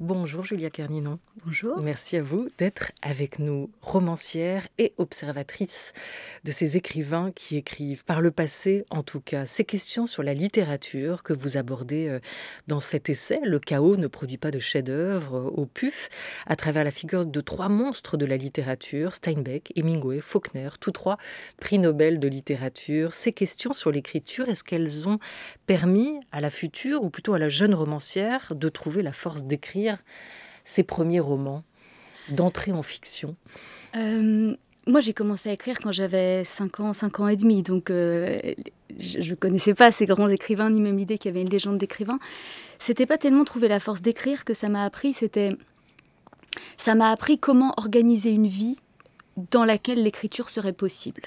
Bonjour Julia Carninon. Bonjour. Merci à vous d'être avec nous, romancière et observatrice de ces écrivains qui écrivent, par le passé en tout cas, ces questions sur la littérature que vous abordez euh, dans cet essai, Le chaos ne produit pas de chef-d'œuvre euh, au puf, à travers la figure de trois monstres de la littérature, Steinbeck, Hemingway, Faulkner, tous trois prix Nobel de littérature. Ces questions sur l'écriture, est-ce qu'elles ont permis à la future, ou plutôt à la jeune romancière, de trouver la force d'écrire ses premiers romans, d'entrée en fiction euh, Moi, j'ai commencé à écrire quand j'avais 5 ans, 5 ans et demi, donc euh, je ne connaissais pas ces grands écrivains, ni même l'idée qu'il y avait une légende d'écrivains. C'était pas tellement trouver la force d'écrire que ça m'a appris, c'était... Ça m'a appris comment organiser une vie dans laquelle l'écriture serait possible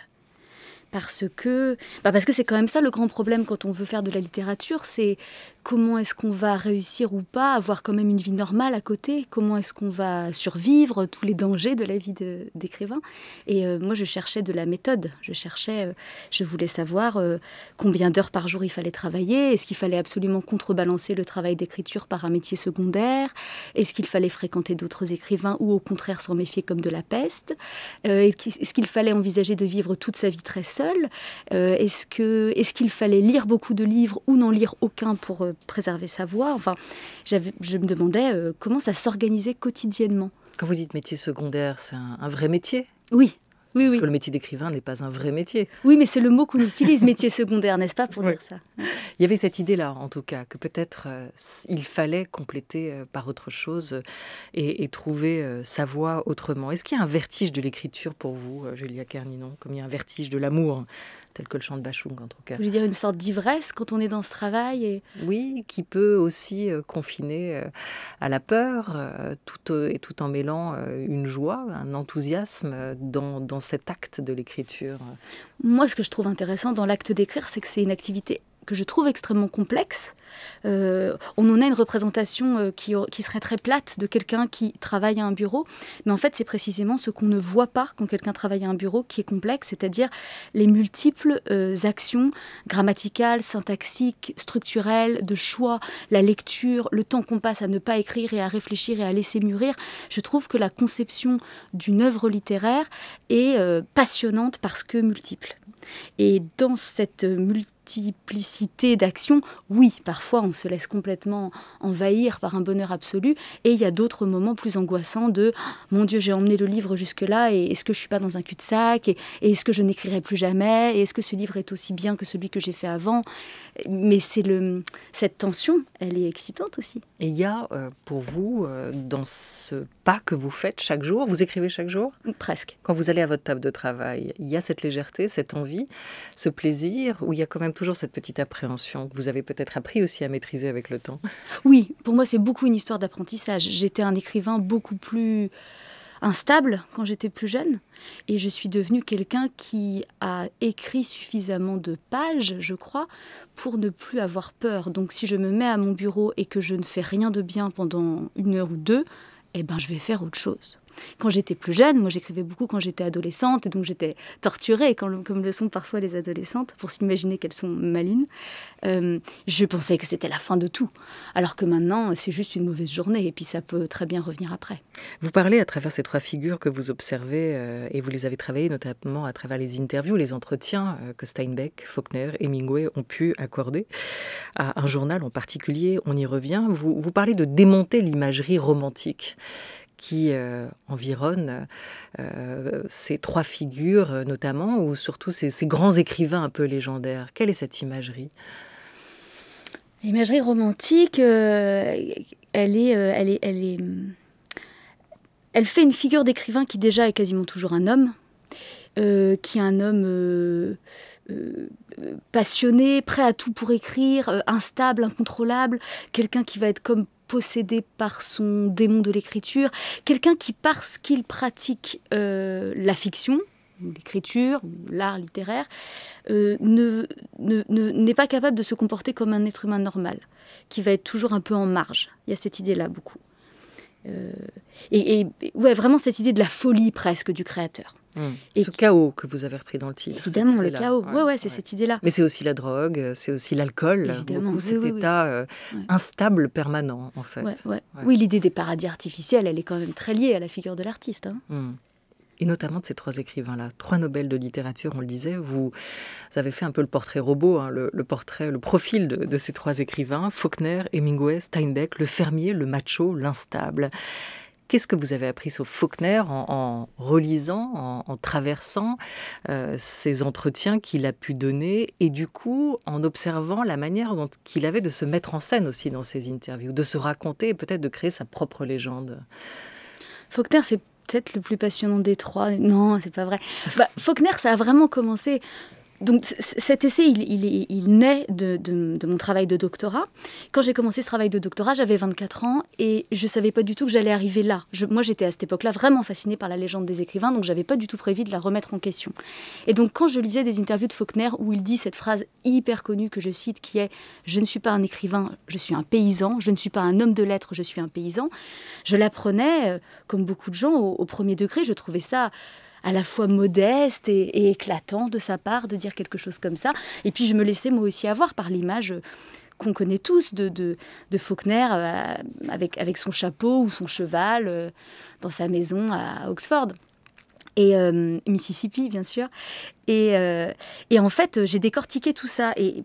parce que bah parce que c'est quand même ça le grand problème quand on veut faire de la littérature, c'est comment est-ce qu'on va réussir ou pas, avoir quand même une vie normale à côté, comment est-ce qu'on va survivre tous les dangers de la vie d'écrivain. Et euh, moi, je cherchais de la méthode, je cherchais, euh, je voulais savoir euh, combien d'heures par jour il fallait travailler, est-ce qu'il fallait absolument contrebalancer le travail d'écriture par un métier secondaire, est-ce qu'il fallait fréquenter d'autres écrivains ou au contraire s'en méfier comme de la peste, est-ce qu'il fallait envisager de vivre toute sa vie très seule euh, est-ce que est qu'il fallait lire beaucoup de livres ou n'en lire aucun pour euh, préserver sa voix Enfin, je me demandais euh, comment ça s'organisait quotidiennement. Quand vous dites métier secondaire, c'est un vrai métier oui, parce que le métier d'écrivain n'est pas un vrai métier. Oui, mais c'est le mot qu'on utilise, métier secondaire, n'est-ce pas, pour dire ça Il y avait cette idée-là, en tout cas, que peut-être euh, il fallait compléter euh, par autre chose euh, et, et, trouver sa voie autrement. Est-ce qu'il y a un vertige de l'écriture pour vous, Julia Kerninon, comme il y a un vertige de l'amour tel que le chant de Bachung en tout cas. Vous voulez dire une sorte d'ivresse quand on est dans ce travail. Et... Oui, qui peut aussi euh, confiner euh, à la peur, euh, tout, et tout en mêlant une joie, un enthousiasme dans, dans cet acte de l'écriture. Moi, ce que je trouve intéressant dans l'acte d'écrire, c'est que c'est une activité que je trouve extrêmement complexe. Euh, on en a une représentation euh, qui, serait très plate de quelqu'un qui travaille à un bureau, mais en fait c'est précisément ce qu'on ne voit pas quand quelqu'un travaille à un bureau qui est complexe, c'est-à-dire les multiples euh, actions grammaticales, syntaxiques, structurelles, de choix, la lecture, le temps qu'on passe à ne pas écrire et à réfléchir et à laisser mûrir. Je trouve que la conception d'une œuvre littéraire est passionnante parce que multiple. Et dans cette multiplicité d'actions, oui, parfois on se laisse complètement envahir par un bonheur absolu, et il y a d'autres moments plus angoissants de mon Dieu, j'ai emmené le livre jusque-là, et est-ce que je suis pas dans un cul-de-sac, et, est-ce que je n'écrirai plus jamais, et est-ce que ce livre est aussi bien que celui que j'ai fait avant Mais c'est le, cette tension, elle est excitante aussi. Et il y a euh, pour vous, euh, dans ce pas que vous faites chaque jour, vous écrivez chaque jour Presque. Quand vous allez à votre table de travail, il y a cette légèreté, cette envie, ce plaisir, où il y a quand même toujours cette petite appréhension que vous avez peut-être appris aussi à maîtriser avec le temps. Oui, pour moi, c'est beaucoup une histoire d'apprentissage. J'étais un écrivain beaucoup plus instable quand j'étais plus jeune et je suis devenue quelqu'un qui a écrit suffisamment de pages, je crois, pour ne plus avoir peur. Donc si je me mets à mon bureau et que je ne fais rien de bien pendant une heure ou deux, eh ben je vais faire autre chose. Quand j'étais plus jeune, moi j'écrivais beaucoup quand j'étais adolescente, et donc j'étais torturée, comme, le sont parfois les adolescentes, pour s'imaginer qu'elles sont malines. Euh, je pensais que c'était la fin de tout, alors que maintenant c'est juste une mauvaise journée, et puis ça peut très bien revenir après. Vous parlez à travers ces trois figures que vous observez, euh, et vous les avez travaillées notamment à travers les interviews, les entretiens euh, que Steinbeck, Faulkner, et Hemingway ont pu accorder à un journal en particulier. On y revient. vous parlez de démonter l'imagerie romantique qui euh, environne euh, ces trois figures, euh, notamment, ou surtout ces, grands écrivains un peu légendaires. Quelle est cette imagerie L'imagerie romantique, elle, est, elle, est, elle, est, elle fait une figure d'écrivain qui déjà est quasiment toujours un homme, qui est un homme... passionné, prêt à tout pour écrire, instable, incontrôlable, quelqu'un qui va être comme possédé par son démon de l'écriture, quelqu'un qui, parce qu'il pratique euh, la fiction, l'écriture, l'art littéraire, euh, n'est pas capable de se comporter comme un être humain normal, qui va être toujours un peu en marge. Il y a cette idée-là beaucoup. Euh, et, et ouais, vraiment cette idée de la folie presque du créateur. Et ce chaos que vous avez repris dans le titre. Évidemment, le chaos. Ouais, ouais, c'est cette idée-là. Mais c'est aussi la drogue, c'est aussi l'alcool, beaucoup cet état euh, instable permanent, en fait. Oui, l'idée des paradis artificiels, elle est quand même très liée à la figure de l'artiste. Hein. Hmm. Et notamment de ces trois écrivains-là, trois Nobel de littérature, on le disait, vous, avez fait un peu le portrait robot, hein, le, portrait, le profil de, de ces trois écrivains, Faulkner, Hemingway, Steinbeck, le fermier, le macho, l'instable. Qu'est-ce que vous avez appris sur Faulkner en, relisant, en, traversant euh, ces entretiens qu'il a pu donner et du coup en observant la manière dont qu'il avait de se mettre en scène aussi dans ses interviews, de se raconter et peut-être de créer sa propre légende Faulkner, c'est peut-être le plus passionnant des trois. Non, c'est pas vrai. Bah, Faulkner, ça a vraiment commencé donc cet essai, il, naît de, mon travail de doctorat. Quand j'ai commencé ce travail de doctorat, j'avais 24 ans et je ne savais pas du tout que j'allais arriver là. moi, j'étais à cette époque-là vraiment fascinée par la légende des écrivains, donc j'avais pas du tout prévu de la remettre en question. Et donc quand je lisais des interviews de Faulkner où il dit cette phrase hyper connue que je cite, qui est ⁇ Je ne suis pas un écrivain, je suis un paysan, je ne suis pas un homme de lettres, je suis un paysan ⁇ je l'apprenais, euh, comme beaucoup de gens, au premier degré, je trouvais ça à la fois modeste et, éclatant de sa part de dire quelque chose comme ça. Et puis je me laissais moi aussi avoir par l'image qu'on connaît tous de, de, Faulkner euh, avec, avec son chapeau ou son cheval euh, dans sa maison à Oxford et euh, Mississippi, bien sûr. Et, euh, en fait, euh, j'ai décortiqué tout ça. Et,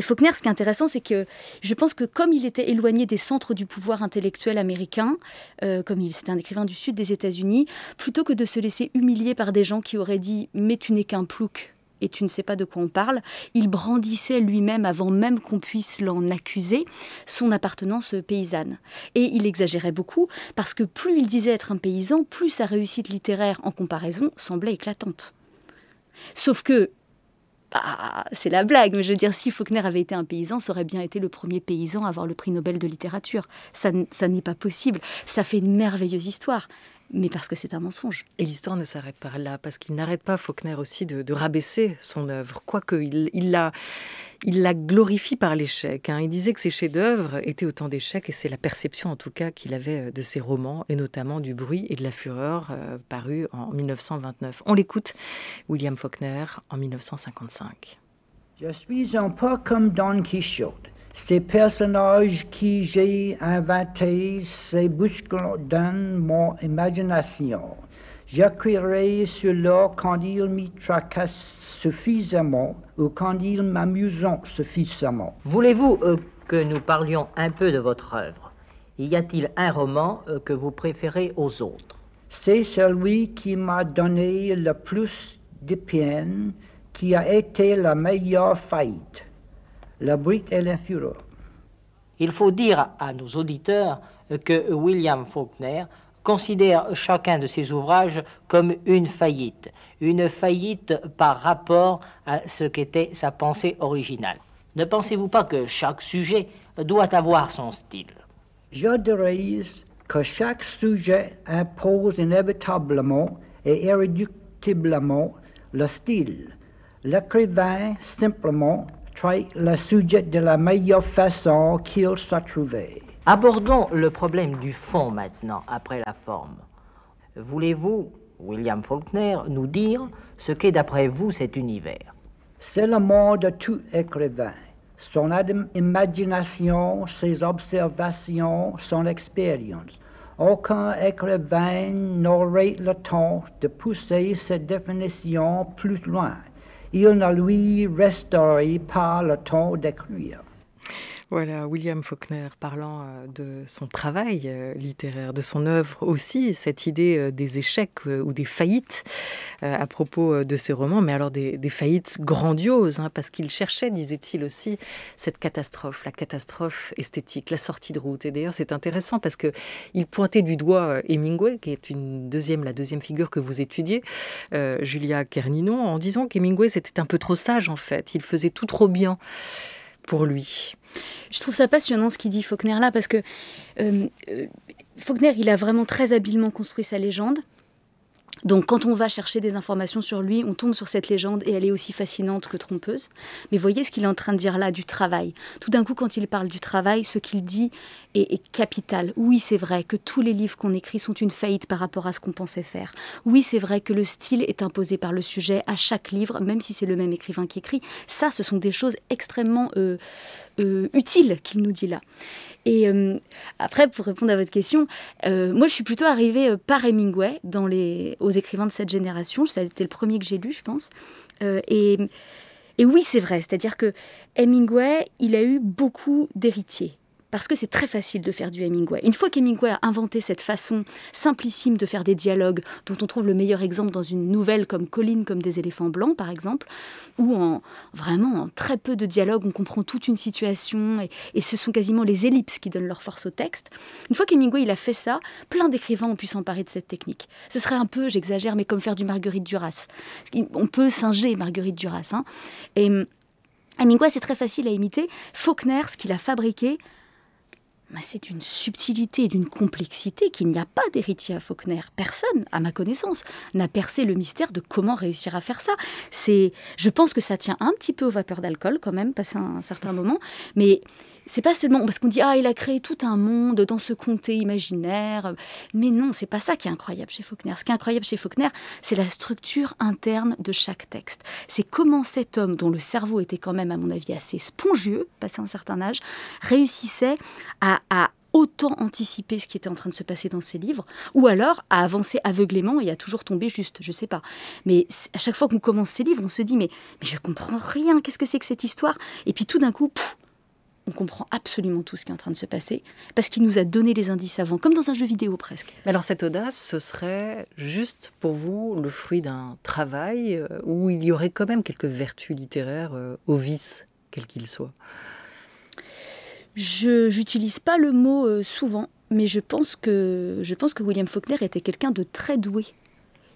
Faulkner, ce qui est intéressant, c'est que je pense que comme il était éloigné des centres du pouvoir intellectuel américain, comme il c'était un écrivain du sud des États-Unis, plutôt que de se laisser humilier par des gens qui auraient dit Mais tu n'es qu'un plouc, et tu ne sais pas de quoi on parle. Il brandissait lui-même, avant même qu'on puisse l'en accuser, son appartenance paysanne. Et il exagérait beaucoup, parce que plus il disait être un paysan, plus sa réussite littéraire en comparaison semblait éclatante. Sauf que bah, c'est la blague, mais je veux dire, si Faulkner avait été un paysan, ça aurait bien été le premier paysan à avoir le prix Nobel de littérature. Ça, ça n'est pas possible. Ça fait une merveilleuse histoire mais parce que c'est un mensonge. Et l'histoire ne s'arrête pas là, parce qu'il n'arrête pas Faulkner aussi de, rabaisser son œuvre, quoique il, il, la, il la glorifie par l'échec. Hein. Il disait que ses chefs-d'œuvre étaient autant d'échecs, et c'est la perception en tout cas qu'il avait euh, de ses romans, et notamment du bruit et de la fureur, euh, paru en 1929. On l'écoute, William Faulkner, en 1955. Je suis un peu comme Don Quichotte. Ces personnages qui j'ai inventés se bousculent dans mon imagination. J'accueillerai sur quand ils m'y tracasse suffisamment ou quand ils m'amusant suffisamment. Voulez-vous euh, que nous parlions un peu de votre œuvre Y a-t-il un roman euh, que vous préférez aux autres C'est celui qui m'a donné le plus de peine, qui a été la meilleure faillite. La brique et la fureur. Il faut dire à nos auditeurs que William Faulkner considère chacun de ses ouvrages comme une faillite, une faillite par rapport à ce qu'était sa pensée originale. Ne pensez-vous pas que chaque sujet doit avoir son style Je dirais que chaque sujet impose inévitablement et irréductiblement le style. L'écrivain, simplement, le sujet de la meilleure façon qu'il soit trouvé. Abordons le problème du fond maintenant, après la forme. Voulez-vous, William Faulkner, nous dire ce qu'est d'après vous cet univers C'est le monde de tout écrivain. Son imagination, ses observations, son expérience. Aucun écrivain n'aurait le temps de pousser cette définition plus loin il ne lui resterait pas le temps d'écrire. Voilà, William Faulkner parlant euh, de son travail euh, littéraire, de son œuvre aussi, cette idée euh, des échecs ou des faillites à propos de ses romans, mais alors des, faillites grandioses, hein, parce qu'il cherchait, disait-il aussi, cette catastrophe, la catastrophe esthétique, la sortie de route. Et d'ailleurs, c'est intéressant parce que il pointait du doigt Hemingway, qui est une deuxième, la deuxième figure que vous étudiez, Julia Kerninon, en disant qu'Hemingway c'était un peu trop sage en fait, il faisait tout trop bien pour lui. Je trouve ça passionnant ce qu'il dit Faulkner là, parce que euh, euh, Faulkner, il a vraiment très habilement construit sa légende. Donc quand on va chercher des informations sur lui, on tombe sur cette légende et elle est aussi fascinante que trompeuse. Mais voyez ce qu'il est en train de dire là du travail. Tout d'un coup, quand il parle du travail, ce qu'il dit est, capital. Oui, c'est vrai que tous les livres qu'on écrit sont une faillite par rapport à ce qu'on pensait faire. Oui, c'est vrai que le style est imposé par le sujet à chaque livre, même si c'est le même écrivain qui écrit. Ça, ce sont des choses extrêmement... Euh, euh, utile qu'il nous dit là. Et euh, après, pour répondre à votre question, euh, moi, je suis plutôt arrivée par Hemingway dans les, aux écrivains de cette génération. Ça le premier que j'ai lu, je pense. et, et oui, c'est vrai. C'est-à-dire que Hemingway, il a eu beaucoup d'héritiers parce que c'est très facile de faire du Hemingway. Une fois qu'Hemingway a inventé cette façon simplissime de faire des dialogues, dont on trouve le meilleur exemple dans une nouvelle comme Colline comme des éléphants blancs, par exemple, où en vraiment en très peu de dialogues, on comprend toute une situation et, ce sont quasiment les ellipses qui donnent leur force au texte. Une fois qu'Hemingway il a fait ça, plein d'écrivains ont pu s'emparer de cette technique. Ce serait un peu, j'exagère, mais comme faire du Marguerite Duras. On peut singer Marguerite Duras. Hein. Et hum, Hemingway, c'est très facile à imiter. Faulkner, ce qu'il a fabriqué, bah, c'est d'une subtilité d'une complexité qu'il n'y a pas d'héritier à Faulkner. Personne, à ma connaissance, n'a percé le mystère de comment réussir à faire ça. C'est, je pense que ça tient un petit peu aux vapeurs d'alcool quand même, passé un certain moment, mais c'est pas seulement parce qu'on dit ah il a créé tout un monde dans ce comté imaginaire, mais non c'est pas ça qui est incroyable chez Faulkner. Ce qui est incroyable chez Faulkner, c'est la structure interne de chaque texte. C'est comment cet homme dont le cerveau était quand même à mon avis assez spongieux, passé un certain âge, réussissait à, autant anticiper ce qui était en train de se passer dans ses livres, ou alors à avancer aveuglément et à toujours tomber juste, je sais pas. Mais à chaque fois qu'on commence ses livres, on se dit mais, mais je comprends rien, qu'est-ce que c'est que cette histoire Et puis tout d'un coup, on comprend absolument tout ce qui est en train de se passer, parce qu'il nous a donné les indices avant, comme dans un jeu vidéo presque. alors cette audace, ce serait juste pour vous le fruit d'un travail euh, où il y aurait quand même quelques vertus littéraires euh, au vice, quel qu'il soit Je n'utilise pas le mot euh, souvent, mais je pense, que, je pense que William Faulkner était quelqu'un de très doué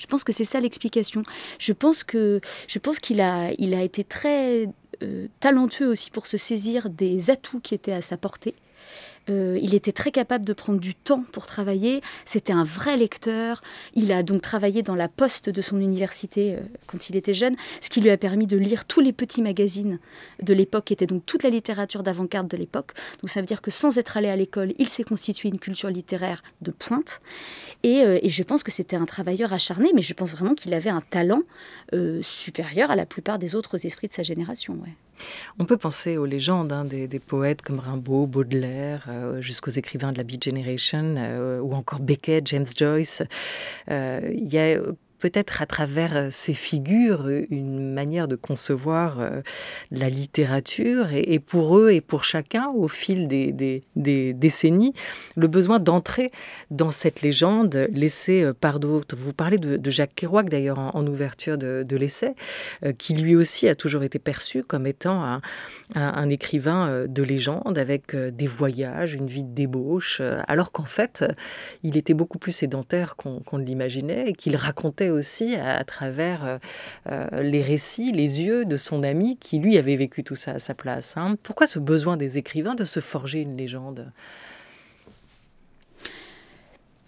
je pense que c'est ça l'explication. Je pense que je pense qu'il a, il a été très euh, talentueux aussi pour se saisir des atouts qui étaient à sa portée. Euh, il était très capable de prendre du temps pour travailler. C'était un vrai lecteur. Il a donc travaillé dans la poste de son université euh, quand il était jeune, ce qui lui a permis de lire tous les petits magazines de l'époque, qui étaient donc toute la littérature d'avant-garde de l'époque. Donc ça veut dire que sans être allé à l'école, il s'est constitué une culture littéraire de pointe. Et, euh, je pense que c'était un travailleur acharné, mais je pense vraiment qu'il avait un talent supérieur à la plupart des autres esprits de sa génération. On peut penser aux légendes hein, des, poètes comme Rimbaud, Baudelaire, euh, jusqu'aux écrivains de la Beat Generation, euh, ou encore Beckett, James Joyce. Euh, il y a peut-être à travers euh, ces figures euh, une manière de concevoir euh, la littérature et, pour eux et pour chacun au fil des, décennies le besoin d'entrer dans cette légende laissée par d'autres. Vous parlez de, Jacques Kerouac d'ailleurs en, ouverture de, l'essai qui lui aussi a toujours été perçu comme étant un, écrivain de légende avec des voyages, une vie de débauche alors qu'en fait il était beaucoup plus sédentaire qu'on ne l'imaginait et qu'il racontait aussi à, travers euh, euh, les récits, les yeux de son ami qui lui avait vécu tout ça à sa place. Hein. Pourquoi ce besoin des écrivains de se forger une légende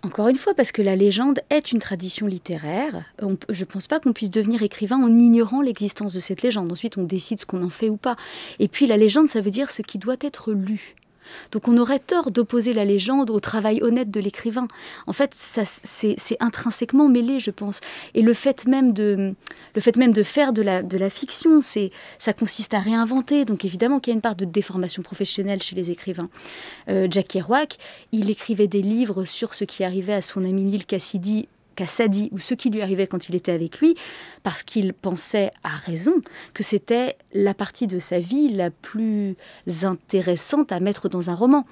encore une fois, parce que la légende est une tradition littéraire. je ne pense pas qu'on puisse devenir écrivain en ignorant l'existence de cette légende. Ensuite, on décide ce qu'on en fait ou pas. Et puis, la légende, ça veut dire ce qui doit être lu. Donc on aurait tort d'opposer la légende au travail honnête de l'écrivain. En fait, ça, c'est, intrinsèquement mêlé, je pense. Et le fait même de, faire de la, fiction, ça consiste à réinventer. Donc évidemment qu'il y a une part de déformation professionnelle chez les écrivains. Euh, Jack Kerouac, il écrivait des livres sur ce qui arrivait à son ami Neil Cassidy qu'à Sadi ou ce qui lui arrivait quand il était avec lui, parce qu'il pensait à raison que c'était la partie de sa vie la plus intéressante à mettre dans un roman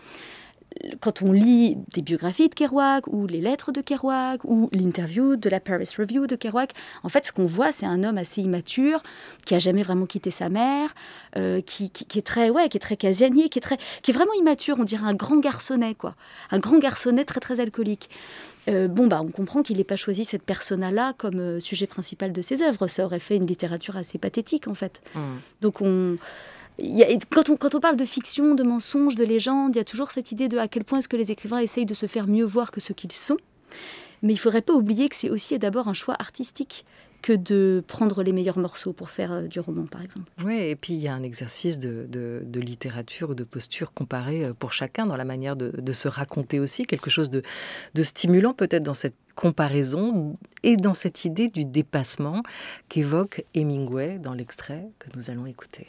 quand on lit des biographies de Kerouac ou les lettres de Kerouac ou l'interview de la Paris Review de Kerouac, en fait, ce qu'on voit, c'est un homme assez immature qui a jamais vraiment quitté sa mère, euh, qui, est très ouais, qui est très casanier, qui est très, qui est vraiment immature. On dirait un grand garçonnet, quoi, un grand garçonnet très très alcoolique. Euh, bon bah, on comprend qu'il n'ait pas choisi cette persona-là comme euh, sujet principal de ses œuvres. Ça aurait fait une littérature assez pathétique, en fait. Mmh. Donc on quand, on, parle de fiction, de mensonges, de légendes, il y a toujours cette idée de à quel point est-ce que les écrivains essayent de se faire mieux voir que ce qu'ils sont. Mais il ne faudrait pas oublier que c'est aussi d'abord un choix artistique que de prendre les meilleurs morceaux pour faire euh, du roman, par exemple. Oui, et puis il y a un exercice de, littérature ou de posture comparée euh, pour chacun dans la manière de, se raconter aussi, quelque chose de, de stimulant peut-être dans cette comparaison et dans cette idée du dépassement qu'évoque Hemingway dans l'extrait que nous allons écouter.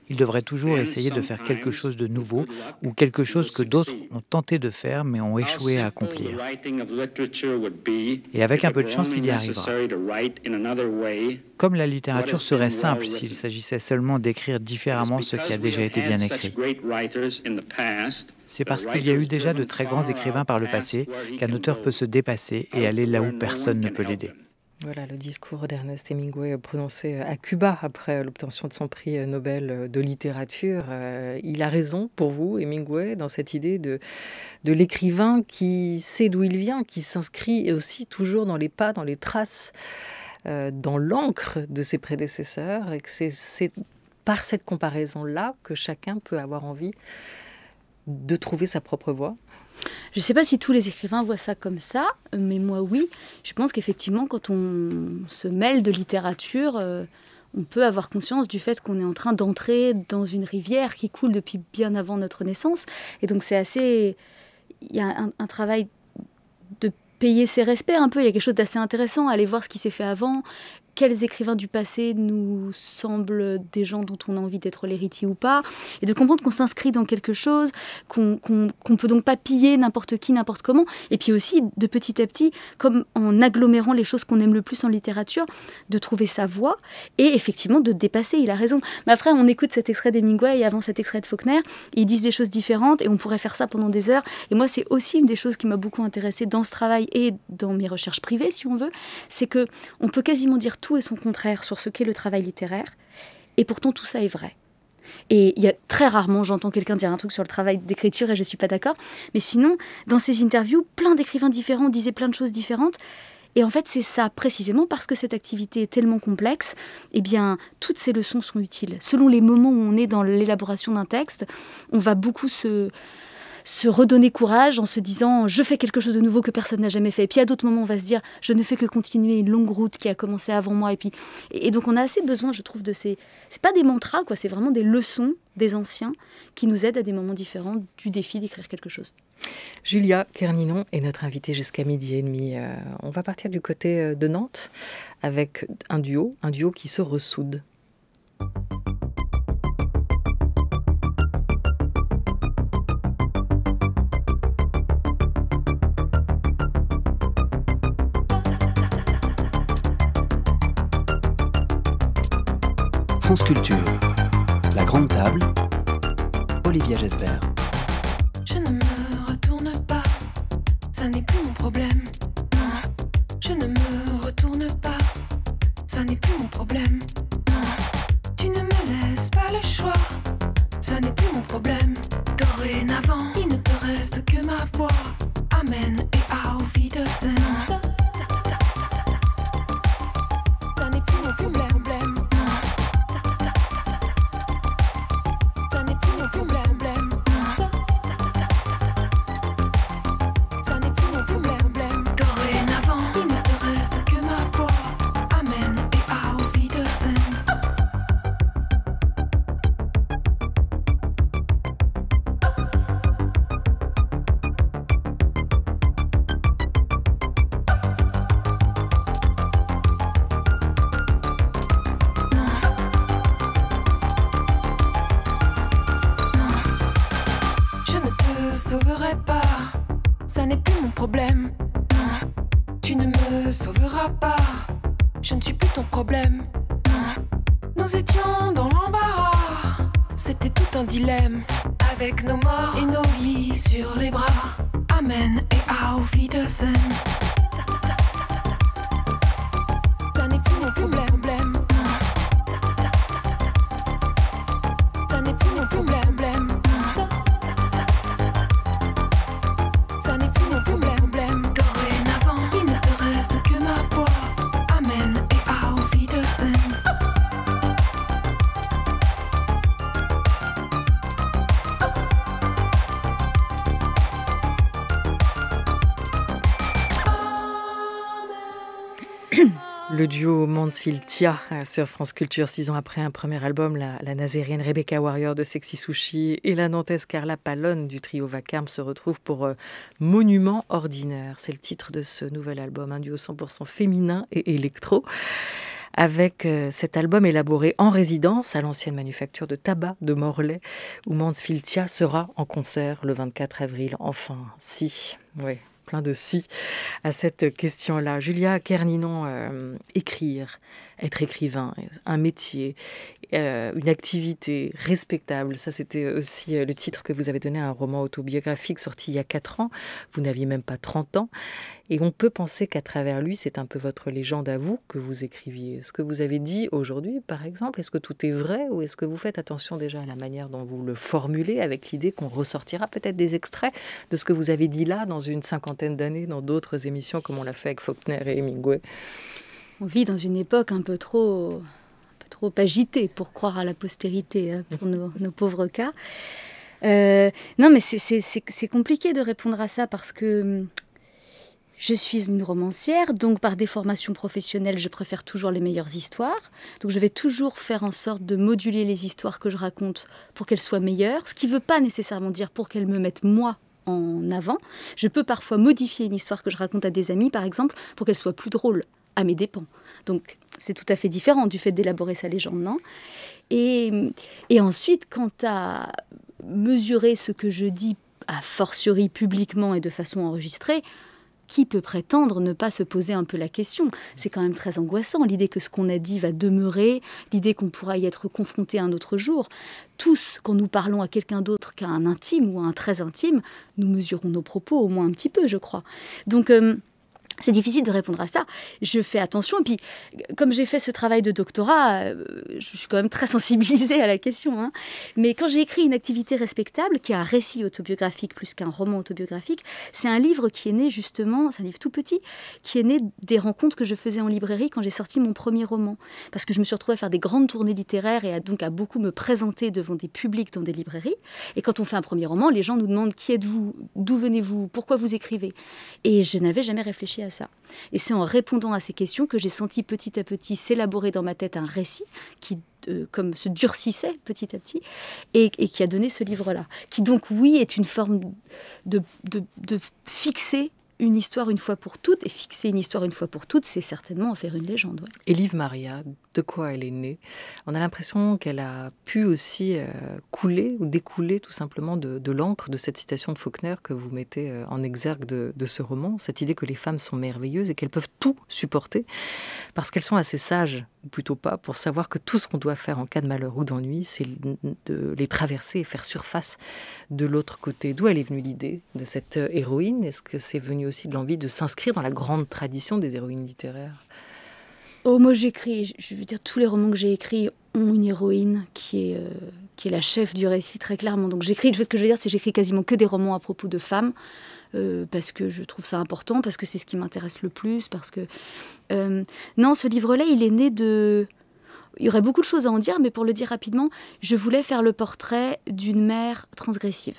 Il devrait toujours essayer de faire quelque chose de nouveau ou quelque chose que d'autres ont tenté de faire mais ont échoué à accomplir. Et avec un peu de chance, il y arrivera. Comme la littérature serait simple s'il s'agissait seulement d'écrire différemment ce qui a déjà été bien écrit. C'est parce qu'il y a eu déjà de très grands écrivains par le passé qu'un auteur peut se dépasser et aller là où personne ne peut l'aider. Voilà le discours d'Ernest Hemingway euh, prononcé euh, à Cuba après l'obtention de son prix euh, Nobel de littérature. Il a raison pour vous, Hemingway, dans cette idée de, l'écrivain qui sait d'où il vient, qui s'inscrit aussi toujours dans les pas, dans les traces, dans l'encre de ses prédécesseurs, et que c'est par cette comparaison-là que chacun peut avoir envie de trouver sa propre voie. Je ne sais pas si tous les écrivains voient ça comme ça, mais moi oui. Je pense qu'effectivement, quand on se mêle de littérature, euh, on peut avoir conscience du fait qu'on est en train d'entrer dans une rivière qui coule depuis bien avant notre naissance. Et donc c'est assez... Il y a un, un travail de payer ses respects un peu. Il y a quelque chose d'assez intéressant, aller voir ce qui s'est fait avant, quels écrivains du passé nous semblent des gens dont on a envie d'être l'héritier ou pas, et de comprendre qu'on s'inscrit dans quelque chose, qu'on peut donc pas piller n'importe qui, n'importe comment, et puis aussi de petit à petit, comme en agglomérant les choses qu'on aime le plus en littérature, de trouver sa voie et effectivement de dépasser. Il a raison. Mais après, on écoute cet extrait d'Hemingway et avant cet extrait de Faulkner, ils disent des choses différentes et on pourrait faire ça pendant des heures. Et moi, c'est aussi une des choses qui m'a beaucoup intéressée dans ce travail et dans mes recherches privées, si on veut, c'est que on peut quasiment dire tout et son contraire sur ce qu'est le travail littéraire, et pourtant tout ça est vrai. Et il y a très rarement j'entends quelqu'un dire un truc sur le travail d'écriture et je ne suis pas d'accord. Mais sinon, dans ces interviews, plein d'écrivains différents disaient plein de choses différentes. Et en fait, c'est ça précisément parce que cette activité est tellement complexe, eh bien, toutes ces leçons sont utiles. Selon les moments où on est dans l'élaboration d'un texte, on va beaucoup se se redonner courage en se disant je fais quelque chose de nouveau que personne n'a jamais fait. Et puis à d'autres moments, on va se dire je ne fais que continuer une longue route qui a commencé avant moi. Et puis et, donc on a assez besoin, je trouve, de ces c'est pas des mantras quoi, c'est vraiment des leçons des anciens qui nous aident à des moments différents du défi d'écrire quelque chose. Julia Kerninon est notre invitée jusqu'à midi et demi. Euh, on va partir du côté euh, de Nantes avec un duo, un duo qui se ressoude. sculpture La Grande Table, Olivia Jespère. Je ne me retourne pas, ça n'est plus problème. le duo Mansfield-Tia euh, sur France Culture, six ans après un premier album, la, la nazérienne Rebecca Warrior de Sexy Sushi et la nantaise Carla Pallone du trio Vacarme se retrouvent pour euh, Monument Ordinaire. C'est le titre de ce nouvel album, un duo 100% féminin et électro avec euh, cet album élaboré en résidence à l'ancienne manufacture de tabac de Morlaix, où Mansfield Tia sera en concert le 24 avril. Enfin, si, oui, plein de si à cette question-là. Julia Kerninon, euh, écrire, être écrivain, un métier, euh, une activité respectable. Ça, c'était aussi euh, le titre que vous avez donné à un roman autobiographique sorti il y a 4 ans. Vous n'aviez même pas 30 ans. Et on peut penser qu'à travers lui, c'est un peu votre légende à vous que vous écriviez. Ce que vous avez dit aujourd'hui, par exemple, est-ce que tout est vrai ou est-ce que vous faites attention déjà à la manière dont vous le formulez avec l'idée qu'on ressortira peut-être des extraits de ce que vous avez dit là dans une cinquantaine d'années dans d'autres émissions comme on l'a fait avec Faulkner et Hemingway on vit dans une époque un peu trop, agitée pour croire à la postérité hein, pour mmh. nos, pauvres cas. Euh, non, mais c'est compliqué de répondre à ça parce que hum, je suis une romancière, donc par déformation professionnelle, je préfère toujours les meilleures histoires. Donc je vais toujours faire en sorte de moduler les histoires que je raconte pour qu'elles soient meilleures, ce qui ne veut pas nécessairement dire pour qu'elles me mettent moi en avant. Je peux parfois modifier une histoire que je raconte à des amis, par exemple, pour qu'elle soit plus drôle à mes dépens. Donc c'est tout à fait différent du fait d'élaborer sa légende, non et, ensuite, quant à mesurer ce que je dis, à fortiori publiquement et de façon enregistrée, qui peut prétendre ne pas se poser un peu la question C'est quand même très angoissant, l'idée que ce qu'on a dit va demeurer, l'idée qu'on pourra y être confronté un autre jour. Tous, quand nous parlons à quelqu'un d'autre qu'à un intime ou à un très intime, nous mesurons nos propos au moins un petit peu, je crois. Donc, euh, c'est difficile de répondre à ça. Je fais attention. Et puis, comme j'ai fait ce travail de doctorat, euh, je suis quand même très sensibilisée à la question. Hein. Mais quand j'ai écrit Une activité respectable, qui est un récit autobiographique plus qu'un roman autobiographique, c'est un livre qui est né justement, c'est un livre tout petit, qui est né des rencontres que je faisais en librairie quand j'ai sorti mon premier roman. Parce que je me suis retrouvée à faire des grandes tournées littéraires et à, donc à beaucoup me présenter devant des publics dans des librairies. Et quand on fait un premier roman, les gens nous demandent qui êtes-vous, d'où venez-vous, pourquoi vous écrivez. Et je n'avais jamais réfléchi ça. Et c'est en répondant à ces questions que j'ai senti petit à petit s'élaborer dans ma tête un récit qui euh, comme se durcissait petit à petit et, qui a donné ce livre-là, qui donc oui est une forme de fixer une histoire une fois pour toutes, et fixer une histoire une fois pour toutes, c'est certainement en faire une légende. Elive Et Liv Maria, de quoi elle est née On a l'impression qu'elle a pu aussi euh, couler ou découler tout simplement de, l'encre de cette citation de Faulkner que vous mettez euh, en exergue de, ce roman, cette idée que les femmes sont merveilleuses et qu'elles peuvent tout supporter, parce qu'elles sont assez sages, ou plutôt pas, pour savoir que tout ce qu'on doit faire en cas de malheur ou d'ennui, c'est de les traverser et faire surface de l'autre côté. D'où elle est venue l'idée de cette euh, héroïne Est-ce que c'est venu aussi de l'envie de s'inscrire dans la grande tradition des héroïnes littéraires. Oh, moi j'écris, je veux dire, tous les romans que j'ai écrits ont une héroïne qui est, euh, qui est la chef du récit, très clairement. Donc j'écris, ce que je veux dire, c'est j'écris quasiment que des romans à propos de femmes, euh, parce que je trouve ça important, parce que c'est ce qui m'intéresse le plus, parce que... Euh, non, ce livre-là, il est né de... Il y aurait beaucoup de choses à en dire, mais pour le dire rapidement, je voulais faire le portrait d'une mère transgressive.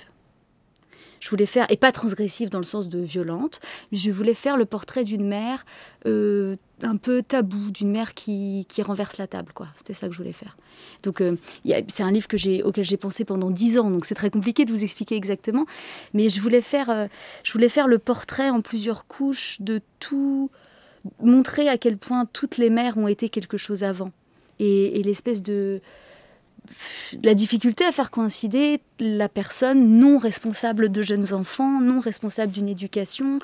Je voulais faire, et pas transgressive dans le sens de violente, mais je voulais faire le portrait d'une mère euh, un peu tabou, d'une mère qui, qui, renverse la table. quoi. C'était ça que je voulais faire. Donc euh, c'est un livre auquel j'ai pensé pendant dix ans, donc c'est très compliqué de vous expliquer exactement. Mais je voulais faire, euh, je voulais faire le portrait en plusieurs couches de tout, montrer à quel point toutes les mères ont été quelque chose avant. et l'espèce de la difficulté à faire coïncider la personne non responsable de jeunes enfants, non responsable d'une éducation,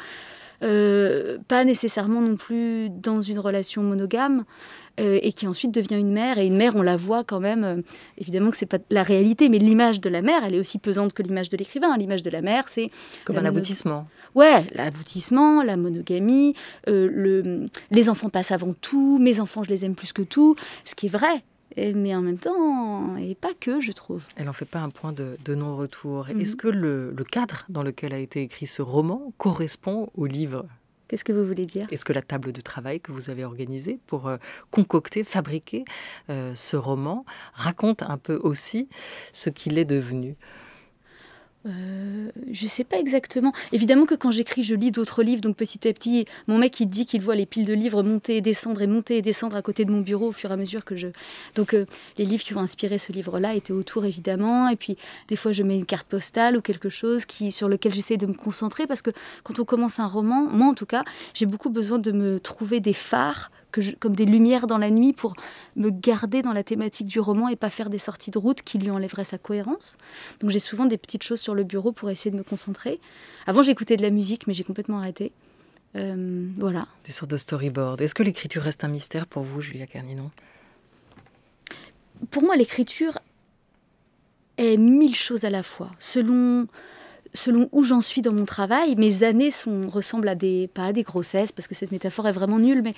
euh, pas nécessairement non plus dans une relation monogame, euh, et qui ensuite devient une mère. Et une mère, on la voit quand même, euh, évidemment que c'est pas la réalité, mais l'image de la mère, elle est aussi pesante que l'image de l'écrivain. L'image de la mère, c'est... Comme un aboutissement. Ouais, l'aboutissement, la monogamie, les enfants passent avant tout, mes enfants, je les aime plus que tout, ce qui est vrai mais en même temps, et pas que, je trouve. Elle n'en fait pas un point de, non-retour. Mhm. Est-ce que le, cadre dans lequel a été écrit ce roman correspond au livre Qu'est-ce que vous voulez dire Est-ce que la table de travail que vous avez organisée pour euh, concocter, fabriquer euh, ce roman raconte un peu aussi ce qu'il est devenu euh, je ne sais pas exactement. Évidemment que quand j'écris, je lis d'autres livres, donc petit à petit, mon mec il dit qu'il voit les piles de livres monter et descendre et monter et descendre à côté de mon bureau au fur et à mesure que je. Donc euh, les livres qui ont inspiré ce livre-là étaient autour évidemment, et puis des fois je mets une carte postale ou quelque chose qui sur lequel j'essaie de me concentrer parce que quand on commence un roman, moi en tout cas, j'ai beaucoup besoin de me trouver des phares comme des lumières dans la nuit pour me garder dans la thématique du roman et pas faire des sorties de route qui lui enlèveraient sa cohérence. Donc j'ai souvent des petites choses sur le bureau pour essayer de me concentrer. Avant j'écoutais de la musique mais j'ai complètement arrêté. Euh, voilà. Des sortes de storyboard. Est-ce que l'écriture reste un mystère pour vous, Julia Carninon Pour moi, l'écriture est mille choses à la fois, selon selon où j'en suis dans mon travail, mes années sont, ressemblent à des, pas à des grossesses, parce que cette métaphore est vraiment nulle, mais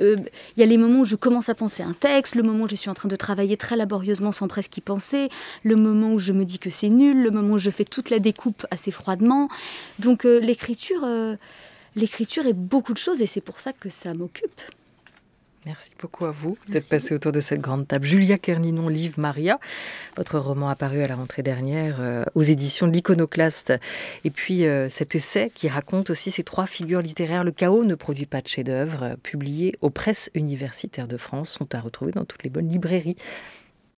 euh, il y a les moments où je commence à penser un texte, le moment où je suis en train de travailler très laborieusement sans presque y penser, le moment où je me dis que c'est nul, le moment où je fais toute la découpe assez froidement. Donc euh, l'écriture, euh, l'écriture est beaucoup de choses et c'est pour ça que ça m'occupe. Merci beaucoup à vous d'être passé autour de cette grande table. Julia Kerninon, livre Maria, votre roman apparu à la rentrée dernière euh, aux éditions de l'Iconoclaste. Et puis euh, cet essai qui raconte aussi ces trois figures littéraires. Le chaos ne produit pas de chef-d'œuvre, euh, publié aux presses universitaires de France, sont à retrouver dans toutes les bonnes librairies.